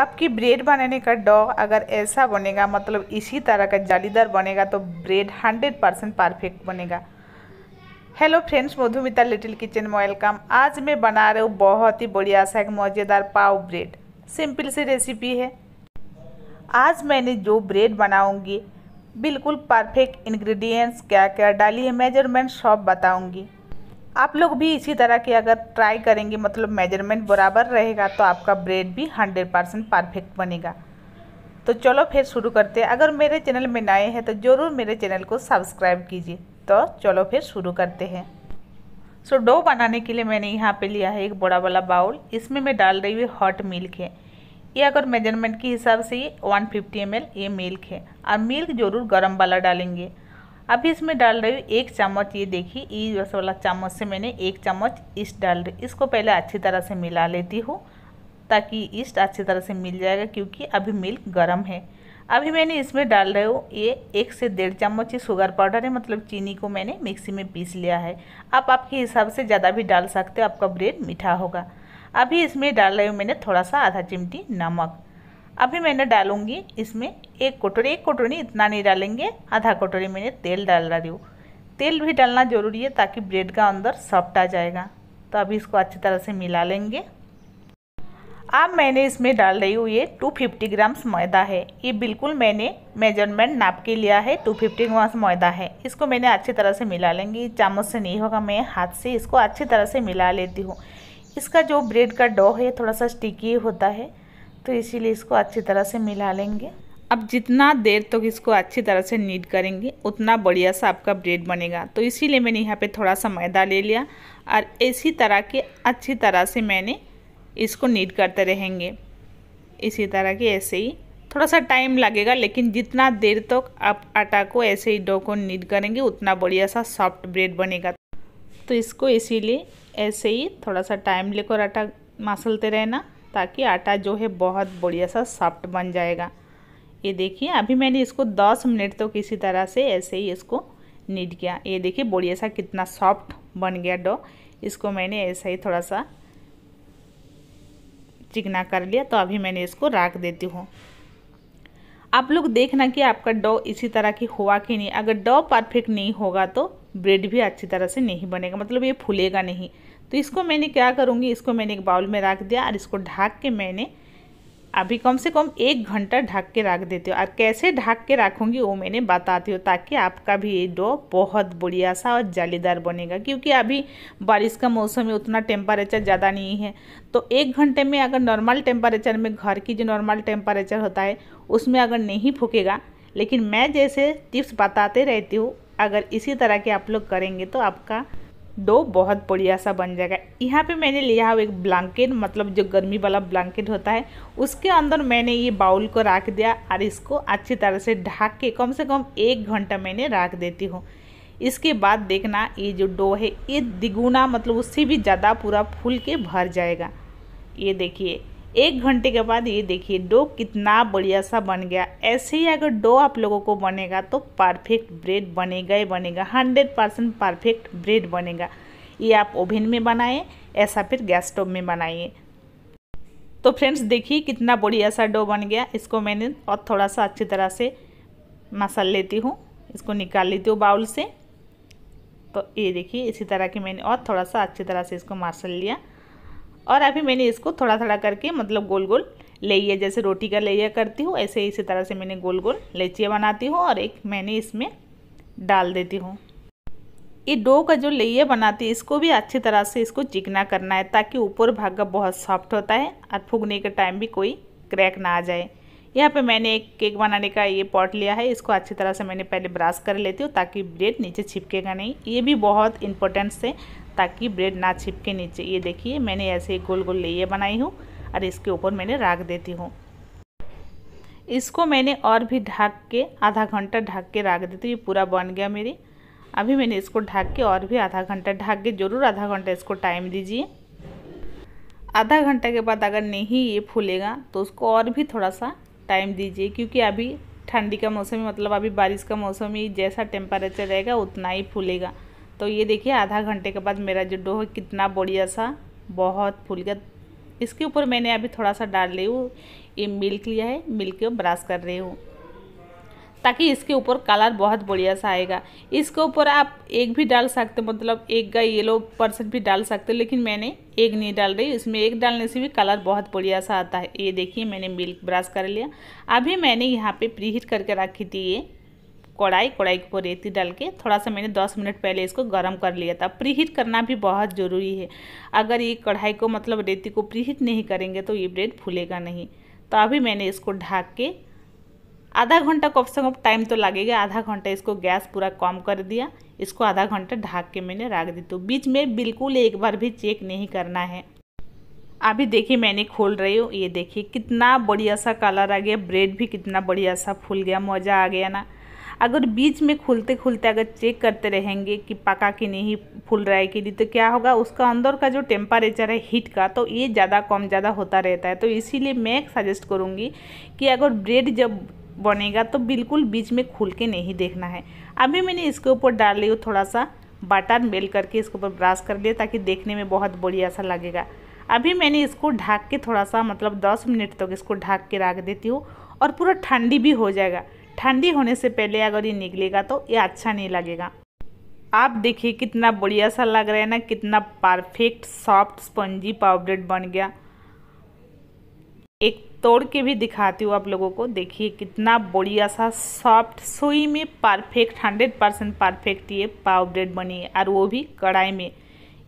आपकी ब्रेड बनाने का डॉ अगर ऐसा बनेगा मतलब इसी तरह का जालीदार बनेगा तो ब्रेड 100 परसेंट परफेक्ट बनेगा hello friends Madhumita little kitchen में वेलकम आज मैं बना रही हूँ बहुत ही बढ़िया सा एक मज़ेदार पाव ब्रेड सिंपल सी रेसिपी है आज मैंने जो ब्रेड बनाऊँगी बिल्कुल परफेक्ट इन्ग्रीडियंट्स क्या क्या डाली है मेजरमेंट सब बताऊँगी आप लोग भी इसी तरह की अगर ट्राई करेंगे मतलब मेजरमेंट बराबर रहेगा तो आपका ब्रेड भी हंड्रेड परसेंट परफेक्ट बनेगा तो चलो फिर शुरू करते हैं अगर मेरे चैनल में नए हैं तो ज़रूर मेरे चैनल को सब्सक्राइब कीजिए तो चलो फिर शुरू करते हैं सो डो बनाने के लिए मैंने यहाँ पे लिया है एक बड़ा वाला बाउल इसमें मैं डाल रही हूँ हॉट मिल्क है ये अगर मेजरमेंट के हिसाब से वन फिफ्टी एम ये मिल्क है और मिल्क ज़रूर गर्म वाला डालेंगे अभी इसमें डाल रही हूँ एक चम्मच ये देखिए ई रस वाला चम्मच से मैंने एक चम्मच ईस्ट डाल रही इसको पहले अच्छी तरह से मिला लेती हूँ ताकि ईस्ट अच्छी तरह से मिल जाएगा क्योंकि अभी मिल्क गर्म है अभी मैंने इसमें डाल रहे हो ये एक से डेढ़ चम्मच ही शुगर पाउडर है मतलब चीनी को मैंने मिक्सी में पीस लिया है आप आपके हिसाब से ज़्यादा भी डाल सकते हो आपका ब्रेड मीठा होगा अभी इसमें डाल रही हूँ मैंने थोड़ा सा आधा चिमटी नमक अभी मैंने डालूंगी इसमें एक कटोरी एक कटोरी इतना नहीं डालेंगे आधा कटोरी मैंने तेल डाल रही हूँ तेल भी डालना ज़रूरी है ताकि ब्रेड का अंदर सॉफ्ट आ जाएगा तो अभी इसको अच्छी तरह से मिला लेंगे अब मैंने इसमें डाल रही हूँ ये 250 ग्राम्स मैदा है ये बिल्कुल मैंने मेजरमेंट नाप के लिया है 250 ग्राम्स मैदा है इसको मैंने अच्छी तरह से मिला लेंगी चामच से नहीं होगा मैं हाथ से इसको अच्छी तरह से मिला लेती हूँ इसका जो ब्रेड का डो है थोड़ा सा स्टिकी होता है तो इसीलिए इसको अच्छी तरह से मिला लेंगे अब जितना देर तक तो इसको अच्छी तरह से नीट करेंगे उतना बढ़िया सा आपका ब्रेड बनेगा तो इसीलिए मैंने यहाँ पे थोड़ा सा मैदा ले लिया और इसी तरह के अच्छी तरह से मैंने इसको नीट करते रहेंगे इसी तरह के ऐसे ही थोड़ा सा टाइम लगेगा लेकिन जितना देर तक तो आप आटा को ऐसे ही डो को नीट करेंगे उतना बढ़िया सा सॉफ्ट ब्रेड बनेगा तो इसको इसीलिए ऐसे ही थोड़ा सा टाइम लेकर आटा मसलते रहना ताकि आटा जो है बहुत बढ़िया सा सॉफ्ट बन जाएगा ये देखिए अभी मैंने इसको 10 मिनट तो किसी तरह से ऐसे ही इसको नीट किया ये देखिए बढ़िया सा कितना सॉफ्ट बन गया डो इसको मैंने ऐसा ही थोड़ा सा चिकना कर लिया तो अभी मैंने इसको राख देती हूँ आप लोग देखना कि आपका डो इसी तरह की हुआ कि नहीं अगर डो परफेक्ट नहीं होगा तो ब्रेड भी अच्छी तरह से नहीं बनेगा मतलब ये फूलेगा नहीं तो इसको मैंने क्या करूँगी इसको मैंने एक बाउल में रख दिया और इसको ढाक के मैंने अभी कम से कम एक घंटा ढक के रख देती हूँ और कैसे ढक के रखूँगी वो मैंने बताती हो ताकि आपका भी ये डो बहुत बढ़िया सा और जालीदार बनेगा क्योंकि अभी बारिश का मौसम है उतना टेम्परेचर ज़्यादा नहीं है तो एक घंटे में अगर नॉर्मल टेम्परेचर में घर की जो नॉर्मल टेम्परेचर होता है उसमें अगर नहीं फूकेगा लेकिन मैं जैसे टिप्स बताते रहती हूँ अगर इसी तरह के आप लोग करेंगे तो आपका डो बहुत बढ़िया सा बन जाएगा यहाँ पे मैंने लिया हुआ एक ब्लैंकेट मतलब जो गर्मी वाला ब्लैंकेट होता है उसके अंदर मैंने ये बाउल को रख दिया और इसको अच्छी तरह से ढक के कम से कम एक घंटा मैंने रख देती हूँ इसके बाद देखना ये जो डो है ये दिगुना मतलब उससे भी ज़्यादा पूरा फूल के भर जाएगा ये देखिए एक घंटे के बाद ये देखिए डो कितना बढ़िया सा बन गया ऐसे ही अगर डो आप लोगों को बनेगा तो परफेक्ट ब्रेड बनेगा ही बनेगा हंड्रेड परसेंट परफेक्ट ब्रेड बनेगा ये आप ओवन में बनाएं ऐसा फिर गैस स्टोव में बनाइए तो फ्रेंड्स देखिए कितना बढ़िया सा डो बन गया इसको मैंने और थोड़ा सा अच्छी तरह से मसल लेती हूँ इसको निकाल लेती हूँ बाउल से तो ये देखिए इसी तरह की मैंने और थोड़ा सा अच्छी तरह से इसको मसल लिया और अभी मैंने इसको थोड़ा थोड़ा करके मतलब गोल गोल लिया जैसे रोटी का लेया करती हूँ ऐसे इसी तरह से मैंने गोल गोल लेचिया बनाती हूँ और एक मैंने इसमें डाल देती हूँ ये डो का जो लेइए बनाती है इसको भी अच्छी तरह से इसको चिकना करना है ताकि ऊपर भाग का बहुत सॉफ्ट होता है और फूकने के टाइम भी कोई क्रैक ना आ जाए यहाँ पे मैंने एक केक बनाने का ये पॉट लिया है इसको अच्छी तरह से मैंने पहले ब्रश कर लेती हूँ ताकि ब्रेड नीचे छिपकेगा नहीं ये भी बहुत इंपॉर्टेंस से ताकि ब्रेड ना छिपके नीचे ये देखिए मैंने ऐसे गोल गोल लेयर बनाई हूँ और इसके ऊपर मैंने रख देती हूँ इसको मैंने और भी ढक के आधा घंटा ढक के रख देती हूँ ये पूरा बन गया मेरी अभी मैंने इसको ढक के और भी आधा घंटा ढक के ज़रूर आधा घंटा इसको टाइम दीजिए आधा घंटा के बाद अगर नहीं ये फूलेगा तो उसको और भी थोड़ा सा टाइम दीजिए क्योंकि अभी ठंडी का मौसम है मतलब अभी बारिश का मौसम ही जैसा टेम्परेचर रहेगा उतना ही फूलेगा तो ये देखिए आधा घंटे के बाद मेरा जो डो है कितना बढ़िया सा बहुत फूल गया इसके ऊपर मैंने अभी थोड़ा सा डाल रही हूँ ये मिल्क लिया है मिल्क को ब्रश कर रही हूँ ताकि इसके ऊपर कलर बहुत बढ़िया सा आएगा इसके ऊपर आप एक भी डाल सकते मतलब एक का येलो पर्सन भी डाल सकते लेकिन मैंने एक नहीं डाल रही इसमें एक डालने से भी कलर बहुत बढ़िया सा आता है ये देखिए मैंने मिल्क ब्रश कर लिया अभी मैंने यहाँ पे प्रीहीट करके रखी थी ये कढ़ाई कढ़ाई के ऊपर रेती डाल के थोड़ा सा मैंने 10 मिनट पहले इसको गर्म कर लिया था प्रीहीट करना भी बहुत ज़रूरी है अगर ये कढ़ाई को मतलब रेती को प्रीहीट नहीं करेंगे तो ये ब्रेड फूलेगा नहीं तो अभी मैंने इसको ढाक के आधा घंटा कम से कम टाइम तो लगेगा आधा घंटा इसको गैस पूरा कम कर दिया इसको आधा घंटा ढाक के मैंने रख दी तो बीच में बिल्कुल एक बार भी चेक नहीं करना है अभी देखिए मैंने खोल रही हूँ ये देखिए कितना बढ़िया सा कलर आ गया ब्रेड भी कितना बढ़िया सा फूल गया मज़ा आ गया ना अगर बीच में खुलते खुलते अगर चेक करते रहेंगे कि पका कि नहीं फूल रहा है कि नहीं तो क्या होगा उसका अंदर का जो टेम्परेचर है हीट का तो ये ज़्यादा कम ज़्यादा होता रहता है तो इसीलिए मैं सजेस्ट करूँगी कि अगर ब्रेड जब बनेगा तो बिल्कुल बीच में खुल के नहीं देखना है अभी मैंने इसके ऊपर डाल ली थोड़ा सा बटर मेल करके इसके ऊपर ब्रश कर लिया ताकि देखने में बहुत बढ़िया सा लगेगा अभी मैंने इसको ढाक के थोड़ा सा मतलब 10 मिनट तक तो इसको ढाक के रख देती हूँ और पूरा ठंडी भी हो जाएगा ठंडी होने से पहले अगर ये निकलेगा तो ये अच्छा नहीं लगेगा आप देखिए कितना बढ़िया सा लग रहा है ना कितना परफेक्ट सॉफ्ट स्पंजी पाउडर बन गया एक तोड़ के भी दिखाती हूँ आप लोगों को देखिए कितना बढ़िया सा सॉफ्ट सुई में परफेक्ट हंड्रेड परसेंट परफेक्ट ये पाउडर बनी है और वो भी कढ़ाई में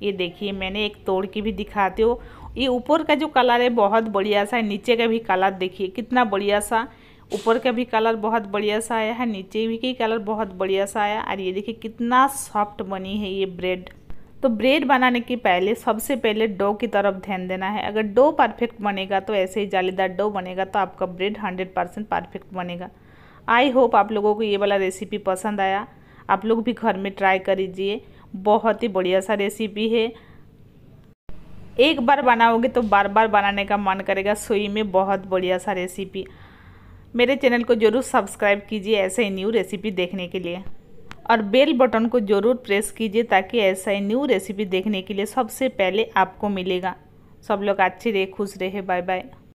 ये देखिए मैंने एक तोड़ के भी दिखाती हूँ ये ऊपर का जो कलर है बहुत बढ़िया सा है नीचे का भी कलर देखिए कितना बढ़िया सा ऊपर का भी कलर बहुत बढ़िया सा आया है नीचे भी की कलर बहुत बढ़िया सा आया और ये देखिए कितना सॉफ्ट बनी है ये ब्रेड तो ब्रेड बनाने के पहले सबसे पहले डो की तरफ ध्यान देना है अगर डो परफेक्ट बनेगा तो ऐसे ही जालीदार डो बनेगा तो आपका ब्रेड हंड्रेड परसेंट परफेक्ट बनेगा आई होप आप लोगों को ये वाला रेसिपी पसंद आया आप लोग भी घर में ट्राई कर लीजिए बहुत ही बढ़िया सा रेसिपी है एक बार बनाओगे तो बार बार बनाने का मन करेगा सोई में बहुत बढ़िया सा रेसिपी मेरे चैनल को ज़रूर सब्सक्राइब कीजिए ऐसे ही न्यू रेसिपी देखने के लिए और बेल बटन को ज़रूर प्रेस कीजिए ताकि ऐसा ही न्यू रेसिपी देखने के लिए सबसे पहले आपको मिलेगा सब लोग अच्छे रहे खुश रहे बाय बाय